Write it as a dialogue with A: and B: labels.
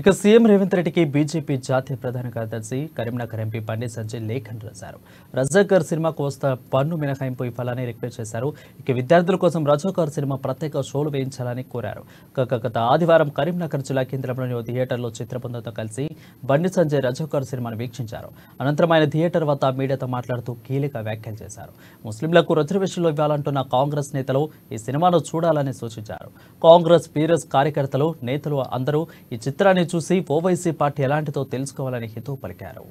A: ఇక సీఎం రేవంత్ రెడ్డికి బీజేపీ జాతీయ ప్రధాన కార్యదర్శి కరీంనగర్ ఎంపీ పండి సంజయ్ లేఖన్ రాశారు రజాకర్ సినిమాకు వస్తే పన్ను మినహాయింపు ఇవ్వాలని రిక్వెస్ట్ చేశారు ఇక విద్యార్థుల కోసం రజాకర్ సినిమా ప్రత్యేక షోలు వేయించాలని కోరారు గత ఆదివారం కరీంనగర్ జిల్లా కేంద్రంలోని థియేటర్లో చిత్రబృందంతో కలిసి బండి సంజయ్ రజాకర్ సినిమాను వీక్షించారు అనంతరం ఆయన థియేటర్ వద్ద మీడియాతో మాట్లాడుతూ కీలక వ్యాఖ్యలు చేశారు ముస్లింలకు రిజర్వేషన్లు ఇవ్వాలంటున్న కాంగ్రెస్ నేతలు ఈ సినిమాను చూడాలని సూచించారు కాంగ్రెస్ పీరస్ కార్యకర్తలు నేతలు అందరూ ఈ చిత్రాన్ని చూసి ఓవైసీ పార్టీ ఎలాంటిదో తెలుసుకోవాలని హితవు పలికారు